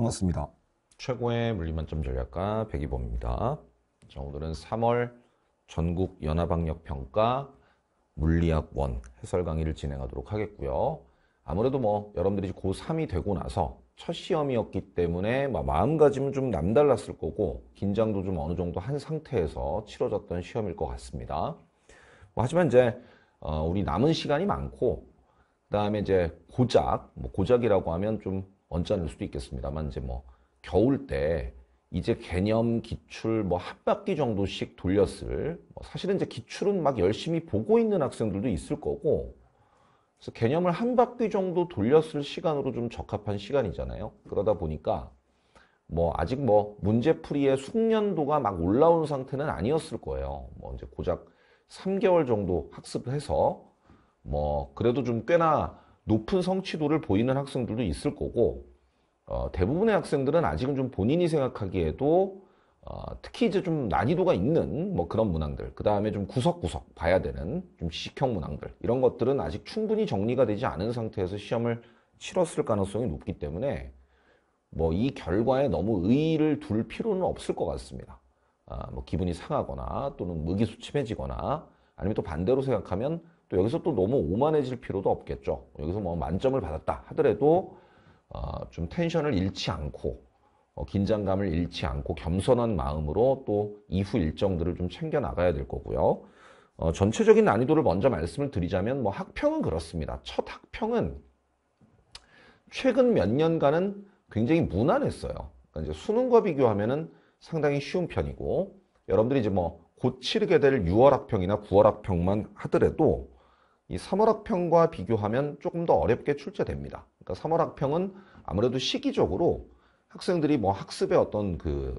반갑습니다. 최고의 물리만점 전략가 백이범입니다. 자, 오늘은 3월 전국 연합학력평가 물리학 1 해설 강의를 진행하도록 하겠고요. 아무래도 뭐 여러분들이 고3이 되고 나서 첫 시험이었기 때문에 마음가짐은 좀 남달랐을 거고 긴장도 좀 어느 정도 한 상태에서 치러졌던 시험일 것 같습니다. 뭐 하지만 이제 어, 우리 남은 시간이 많고 그 다음에 이제 고작 뭐 고작이라고 하면 좀 언짢을 수도 있겠습니다만 이제 뭐 겨울 때 이제 개념 기출 뭐 한 바퀴 정도씩 돌렸을 뭐 사실은 이제 기출은 막 열심히 보고 있는 학생들도 있을 거고 그래서 개념을 한 바퀴 정도 돌렸을 시간으로 좀 적합한 시간이잖아요. 그러다 보니까 뭐 아직 뭐 문제풀이의 숙련도가 막 올라온 상태는 아니었을 거예요. 뭐 이제 고작 3개월 정도 학습해서 뭐 그래도 좀 꽤나 높은 성취도를 보이는 학생들도 있을 거고 어, 대부분의 학생들은 아직은 좀 본인이 생각하기에도 어, 특히 이제 좀 난이도가 있는 뭐 그런 문항들 그 다음에 좀 구석구석 봐야 되는 좀 지식형 문항들 이런 것들은 아직 충분히 정리가 되지 않은 상태에서 시험을 치렀을 가능성이 높기 때문에 뭐 이 결과에 너무 의의를 둘 필요는 없을 것 같습니다. 아, 뭐 기분이 상하거나 또는 무기수침해지거나 아니면 또 반대로 생각하면 또 여기서 또 너무 오만해질 필요도 없겠죠. 여기서 뭐 만점을 받았다 하더라도 어, 좀 텐션을 잃지 않고 어, 긴장감을 잃지 않고 겸손한 마음으로 또 이후 일정들을 좀 챙겨 나가야 될 거고요. 어, 전체적인 난이도를 먼저 말씀을 드리자면 뭐 학평은 그렇습니다. 첫 학평은 최근 몇 년간은 굉장히 무난했어요. 그러니까 이제 수능과 비교하면은 상당히 쉬운 편이고 여러분들이 이제 뭐곧 치르게 될 6월 학평이나 9월 학평만 하더라도 이 삼월학평과 비교하면 조금 더 어렵게 출제됩니다. 그러니까 삼월학평은 아무래도 시기적으로 학생들이 뭐 학습의 어떤 그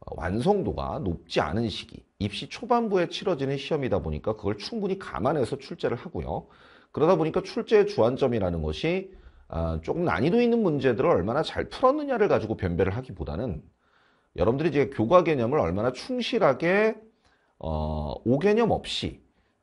어, 완성도가 높지 않은 시기, 입시 초반부에 치러지는 시험이다 보니까 그걸 충분히 감안해서 출제를 하고요. 그러다 보니까 출제의 주안점이라는 것이 아, 조금 난이도 있는 문제들을 얼마나 잘 풀었느냐를 가지고 변별을 하기보다는 여러분들이 이제 교과 개념을 얼마나 충실하게 어, 5개념 없이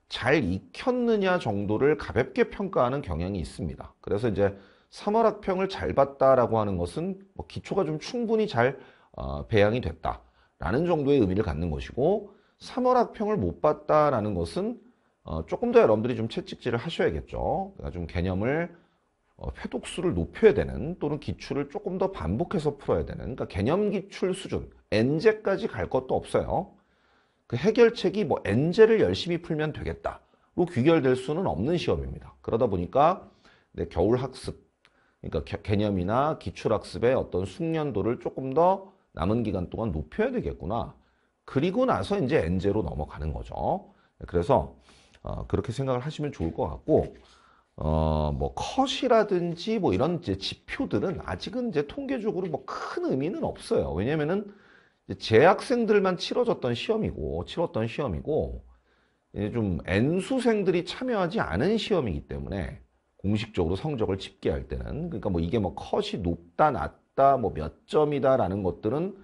잘 익혔느냐 정도를 가볍게 평가하는 경향이 있습니다. 그래서 이제 3월 학평을 잘 봤다라고 하는 것은 뭐 기초가 좀 충분히 잘 어, 배양이 됐다라는 정도의 의미를 갖는 것이고 3월 학평을 못 봤다라는 것은 어, 조금 더 여러분들이 좀 채찍질을 하셔야겠죠. 그러니까 좀 개념을 어, 회독수를 높여야 되는 또는 기출을 조금 더 반복해서 풀어야 되는 그러니까 개념 기출 수준 n 제까지갈 것도 없어요. 그 해결책이 뭐 N제를 열심히 풀면 되겠다로 귀결될 수는 없는 시험입니다. 그러다 보니까 네, 겨울 학습, 그러니까 개, 념이나 기출 학습의 어떤 숙련도를 조금 더 남은 기간 동안 높여야 되겠구나. 그리고 나서 이제 엔제로 넘어가는 거죠. 네, 그래서 어, 그렇게 생각을 하시면 좋을 것 같고 어, 뭐 컷이라든지 뭐 이런 이제 지표들은 아직은 이제 통계적으로 뭐 큰 의미는 없어요. 왜냐면은 재학생들만 치러졌던 시험이고 치렀던 시험이고 이제 좀 N수생들이 참여하지 않은 시험이기 때문에 공식적으로 성적을 집계할 때는 그러니까 뭐 이게 뭐 컷이 높다 낮다 뭐 몇 점이다 라는 것들은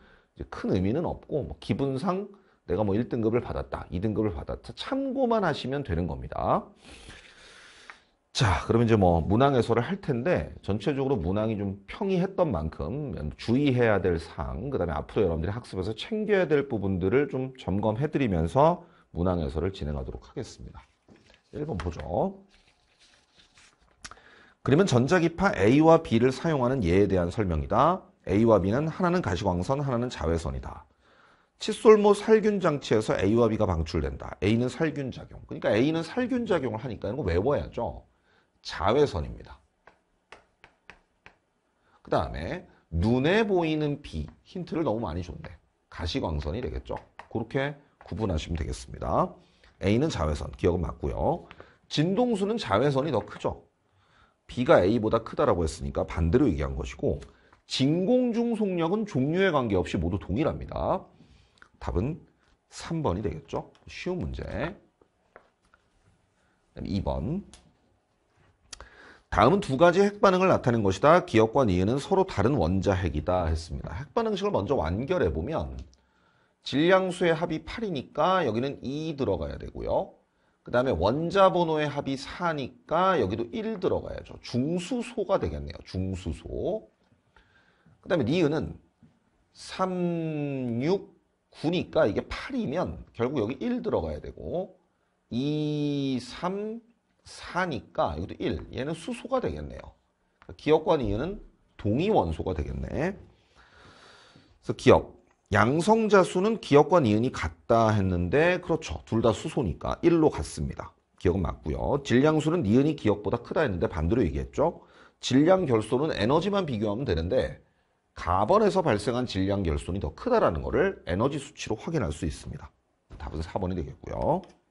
큰 의미는 없고 뭐 기분상 내가 뭐 1등급을 받았다 2등급을 받았다 참고만 하시면 되는 겁니다 자, 그러면 이제 뭐 문항 해설을 할 텐데 전체적으로 문항이 좀 평이했던 만큼 주의해야 될 사항, 그다음에 앞으로 여러분들이 학습에서 챙겨야 될 부분들을 좀 점검해 드리면서 문항 해설을 진행하도록 하겠습니다. 1번 보죠. 그러면 전자기파 A와 B를 사용하는 예에 대한 설명이다. A와 B는 하나는 가시광선, 하나는 자외선이다. 칫솔모 살균 장치에서 A와 B가 방출된다. A는 살균 작용. 그러니까 A는 살균 작용을 하니까 이거 외워야죠. 자외선입니다. 그 다음에 눈에 보이는 비, 힌트를 너무 많이 줬네. 가시광선이 되겠죠. 그렇게 구분하시면 되겠습니다. A는 자외선, 기억은 맞고요. 진동수는 자외선이 더 크죠. B가 A보다 크다라고 했으니까 반대로 얘기한 것이고 진공중 속력은 종류에 관계없이 모두 동일합니다. 답은 3번이 되겠죠. 쉬운 문제. 2번 다음은 두 가지 핵 반응을 나타낸 것이다. 기억과 이해는 서로 다른 원자 핵이다 했습니다. 핵 반응식을 먼저 완결해 보면 질량수의 합이 8이니까 여기는 2 들어가야 되고요. 그 다음에 원자 번호의 합이 4니까 여기도 1 들어가야죠. 중수소가 되겠네요. 중수소. 그 다음에 니은은 3, 6, 9니까 이게 8이면 결국 여기 1 들어가야 되고 2, 3, 4니까 이것도 1. 얘는 수소가 되겠네요. 기억과 니은은 동의 원소가 되겠네. 그래서 기억. 양성자 수는 기억과 니은이 같다 했는데 그렇죠. 둘 다 수소니까 1로 갔습니다 기억은 맞고요. 질량수는 니은이 기억보다 크다 했는데 반대로 얘기했죠. 질량 결손은 에너지만 비교하면 되는데 가번에서 발생한 질량 결손이 더 크다라는 것을 에너지 수치로 확인할 수 있습니다. 답은 4번이 되겠고요.